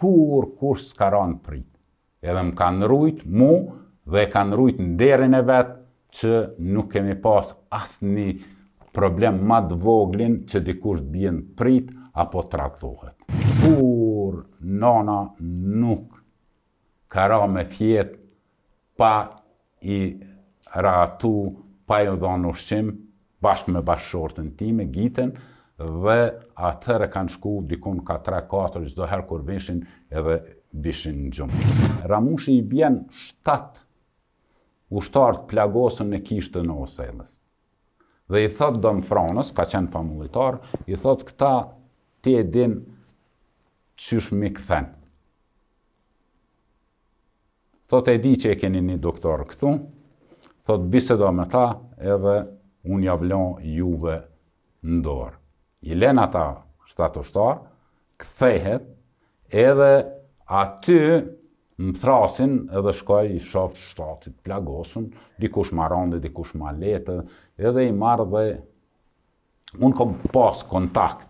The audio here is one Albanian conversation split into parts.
kur kur s'ka ranë prit. Edhe më kanë rrujt mu dhe kanë rrujt në derin e vetë që nuk kemi pas asë një problem ma voglin që dikush të prit apo të ratëtohet. Kur nana nuk ka ra me fjetë pa i ratu pa i dhonë ushqim bashkë me bashkë shortën ti me gjitën dhe atërë e kanë shku dikun ka 3-4 gjithdo herë kur vishin edhe bishin në gjumë. Ramushi i bjen 7 ushtarët të plagosën në kishtë në osejlës Dhe i thotë do më franës, ka qenë familitarë, i thotë këta ti e din qysh mi këthen. Thotë e di që e keni një doktorë këtu, thotë bisedo me ta edhe unë javlon juve ndorë i len ata shtatushtar, kthehet edhe aty më thrasin edhe shkoj i shoft shtatit plagosun, dikush ma rande, dikush ma letë, edhe i marrë dhe unë kom pas kontakt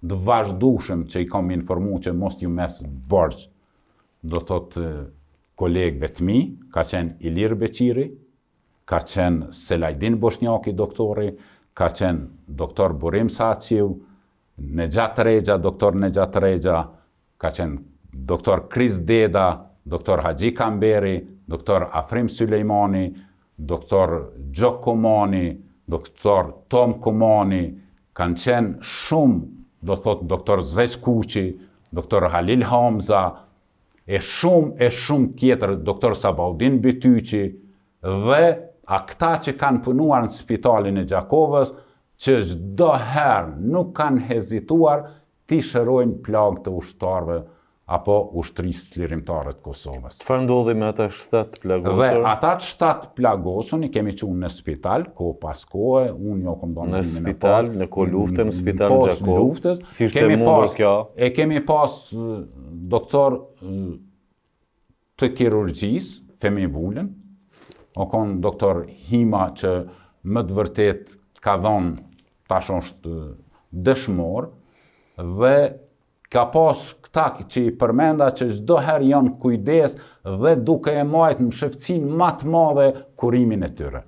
dhe vazhdushëm që i kom informu që mos t'ju mes bërgjë, do thot kolegëve të mi, ka qenë Ilir Beqiri, ka qenë Selajdin Boshnjaki doktori, ka qenë doktor Burim Saciu, në gjatë regja, doktor në gjatë regja, ka qenë doktor Kris Deda, doktor Haji Kamberi, doktor Afrim Sulejmoni, doktor Gjok Kumoni, doktor Tom Kumoni, kanë qenë shumë, do thotë doktor Zez Kuqi, doktor Halil Hamza, e shumë, e shumë tjetër, doktor Sabaudin Bityqi, dhe a këta që kanë punuar në spitalin e Gjakovës, që gjdo herë nuk kanë hezituar t'i shërojnë plak të ushtarve apo ushtrisë slirimtarët Kosovës. Që farë me ata shtatë plagosur? Dhe ata shtatë plagosën i kemi qunë në spital, ko pas kohë, unë jo këmë do në në spital, në ko luftën, në spital në Gjakovë. Në luftës, si kjo? e kemi pas doktor të kirurgjisë, femi vullën, o konë doktor Hima që më të vërtet ka dhonë tash është dëshmor, dhe ka pas këta që i përmenda që gjdo herë janë kujdes dhe duke e majt në shëfcin matë madhe kurimin e tyre.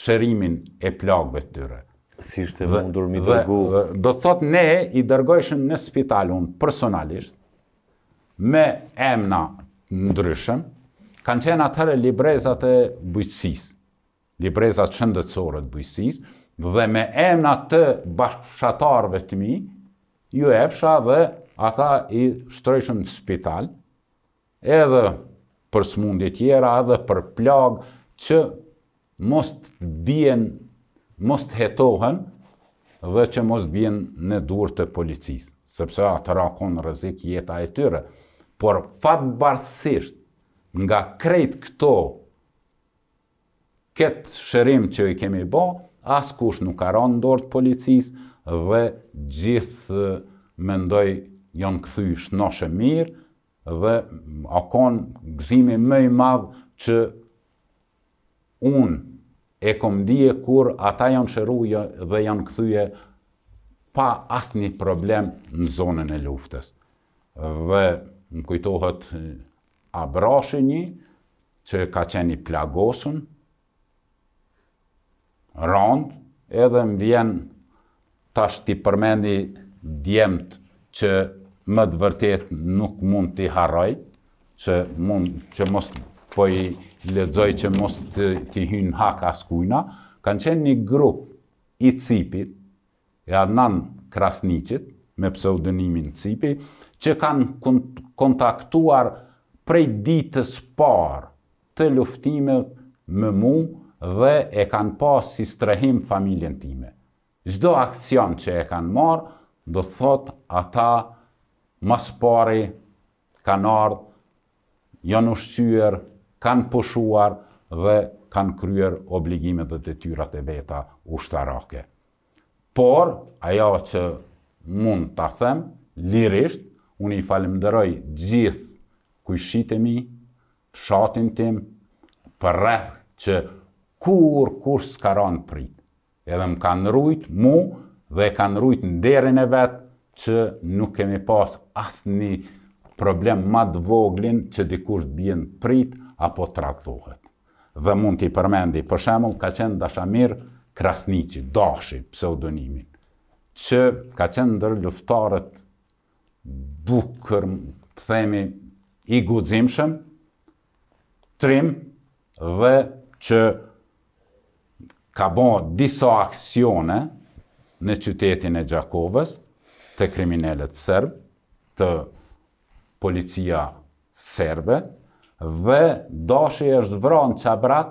Shërimin e plagëve tyre. Si shte mundur mi dërgu? Dhe, do të thot ne i dërgojshën në spitalun personalisht, me emna ndryshëm, kanë qenë atëre librezat e bujqësis, librezat shëndëtësore të bujqësis, dhe me emna të bashkëfshatarëve të mi, ju epsha dhe ata i shtrejshën në spital, edhe për smundje tjera, edhe për plagë që mos të bjen, mos të hetohen, dhe që mos të bjen në dur të policisë, sepse atë rakon rëzik jeta e tyre. Por fatë barsisht, nga krejt këto këtë shërim që i kemi bo, as kush nuk aron dorët policis dhe gjithë mendoj janë këthy shnoshe mirë dhe akon gëzimi më i madhë që unë e kom dije kur ata janë shëru dhe janë këthyje pa asë një problem në zonën e luftës. Dhe më kujtohet a brashe një, që ka qeni plagosën, rand, edhe më vjen tash t'i përmendi djemët që më të vërtet nuk mund t'i haraj, që mund që mos po i ledzoj që mos t'i hyn hak as kujna, kanë qenë një grup i cipit, e adnan krasnicit, me pseudonimin cipi, që kanë kontaktuar prej ditës parë të luftime me mu dhe e kanë pas si strehim familjen time. Zdo akcion që e kanë marë, do thot ata mas pari kanë ardhë, janë ushqyër, kanë pushuar dhe kanë kryer obligimet dhe të tyrat e veta ushtarake. Por, ajo që mund të them, lirisht, unë i falimderoj gjithë kujshitemi, fshatin tim, për rreth që kur, kur s'ka ranë prit. Edhe më kanë rujt mu dhe kanë rujt në derin e vetë që nuk kemi pas asë një problem madë voglin që dikush të prit apo të Dhe mund t'i përmendi, për shemull, ka qenë Dashamir Krasnici, Dashi, pseudonimin, që ka qenë ndër luftarët bukër, të themi, i guzimshëm, trim dhe që ka bo disa aksione në qytetin e Gjakovës të kriminellet sërbë, të policia sërbë, dhe dashi është vranë qabrat,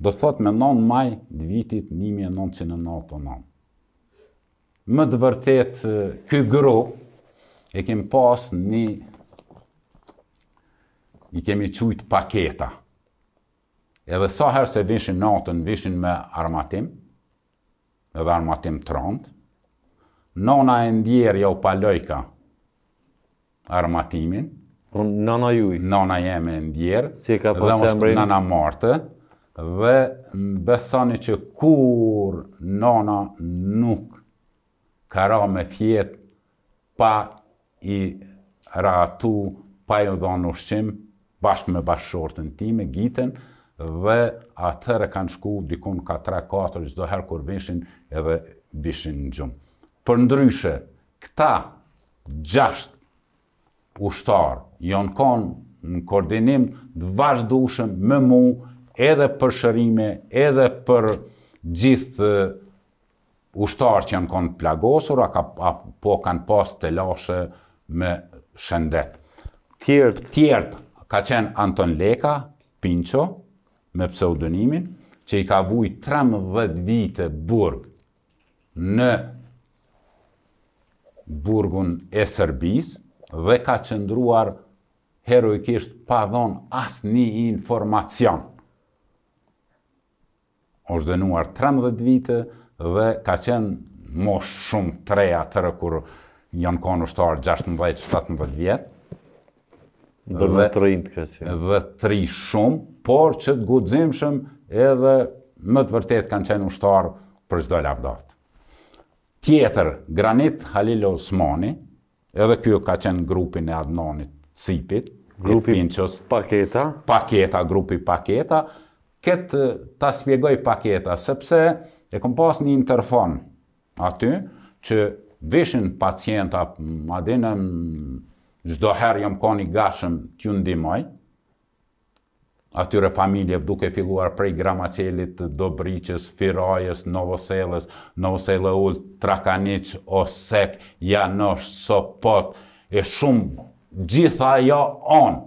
do thot me 9 maj dë vitit 1999. Më të vërtet, këj gru e kem pas një i kemi qujtë paketa. Edhe herë se vishin natën, vishin me armatim, edhe armatim të rëndë, nona e ndjerë jo pa lojka armatimin, Nona juj. Nona jeme e ndjerë. Si ka pasë e mërinë. martë. Dhe më besoni që kur nona nuk ka ra me fjetë pa i ratu, pa i dhonë ushqimë, bashkë me bashkëshortën ti, me gitën, dhe atërë kanë shku dikun ka 3-4 qdo herë kur vishin edhe vishin në gjumë. Për ndryshe, këta gjasht ushtarë janë konë në koordinim të vazhdushëm me mu edhe për shërime, edhe për gjithë ushtarë që janë konë plagosur, a po kanë pas të lashe me shëndet. Tjertë ka qenë Anton Leka, Pinqo, me pseudonimin, që i ka vuj 13 vite burg në burgun e Sërbis, dhe ka qëndruar heroikisht pa dhon asë një informacion. Oshtë dënuar 13 vite dhe ka qenë mos shumë treja tërë kur janë konë ushtarë 16-17 vjetë dhe tri në të kësi. Dhe tri shumë, por që të edhe më të vërtet kanë qenë ushtarë për zdoj lavdatë. Tjetër, Granit Halil Osmani, edhe kjo ka qenë grupin e Adnanit Cipit, grupi Pinchos, Paketa, Paketa, grupi Paketa, këtë ta spjegoj Paketa, sepse e kom pas një interfon aty, që vishin pacienta, ma dinë gjdo herë jam koni gashëm t'ju ndimoj, atyre familjev duke filluar prej Gramacelit, Dobriqës, Firajës, Novoselës, Novosele Ull, Trakanic, Osek, Janosh, Sopot, e shumë gjitha jo onë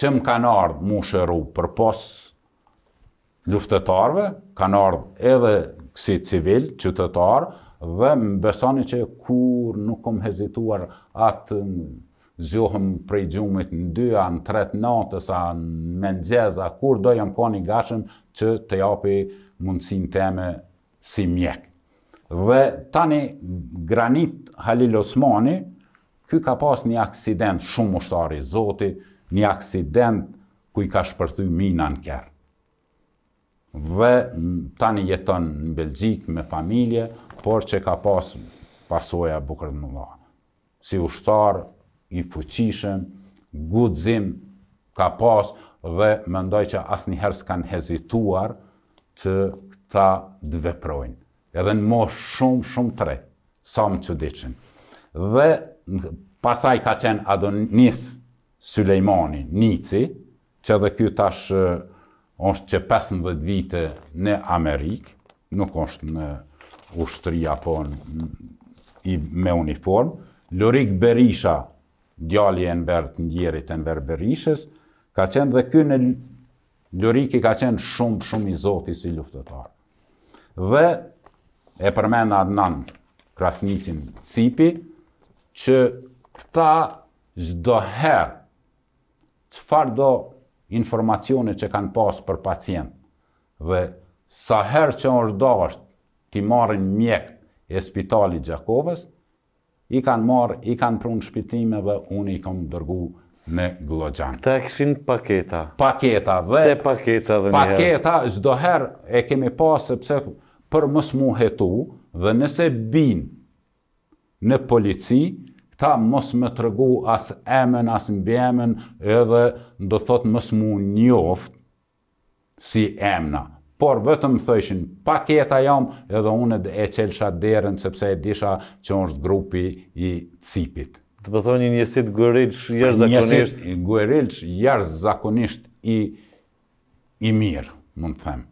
që më kanë ardhë mu shëru për posë luftetarve, kanë ardhë edhe kësi civil, qytetarë, dhe më besoni që kur nuk kom hezituar atë zohëm prej gjumit në dyja, në tret natës, a në menxez, a kur do jam ka një gashëm që të japi mundësin teme si mjek. Dhe tani granit Halil Osmani, ky ka pas një aksident shumë ushtari zoti, një aksident ku i ka shpërthy mina në kjerë. Dhe tani jeton në Belgjik me familje, por që ka pas pasoja bukër në la. Si ushtarë, i fuqishëm, gudzim ka pas dhe mendoj që asë njëherë s'kan hezituar që këta dveprojnë. Edhe në mos shumë, shumë tre, sa më që diqin. Dhe pasaj ka qenë Adonis Sulejmani, Nici, që dhe kjo tash është që 15 vite në Amerikë, nuk është në ushtëri apo në, i, me uniform, Lurik Berisha, djali e nëvert në djerit e nëvert berishës, ka qenë dhe kjo në Luriki ka qenë shumë, shumë i zoti si luftetar. Dhe e përmena Adnan Krasnicin Cipi, që këta zdo herë, qëfar do informacione që kanë pasë për pacient, dhe sa herë që është do është ti marrin mjekë e spitali Gjakovës, i kanë marë, i kanë prunë shpitime dhe unë i kom dërgu në Glogjan. Këta e këshin paketa. Paketa dhe... Se paketa dhe njëherë? Paketa, herë e kemi pasë sepse për mës mu hetu dhe nëse bin në polici, këta mos më të rëgu asë emën, asë mbë edhe do thot mës mu njoftë si emna por vetëm thëshin paketa jam edhe unë e qelësha derën sepse e disha që është grupi i cipit. Të përthoni po njësit gërilsh jash zakonisht? Njësit gërilsh jash zakonisht i, i mirë, mund të themë.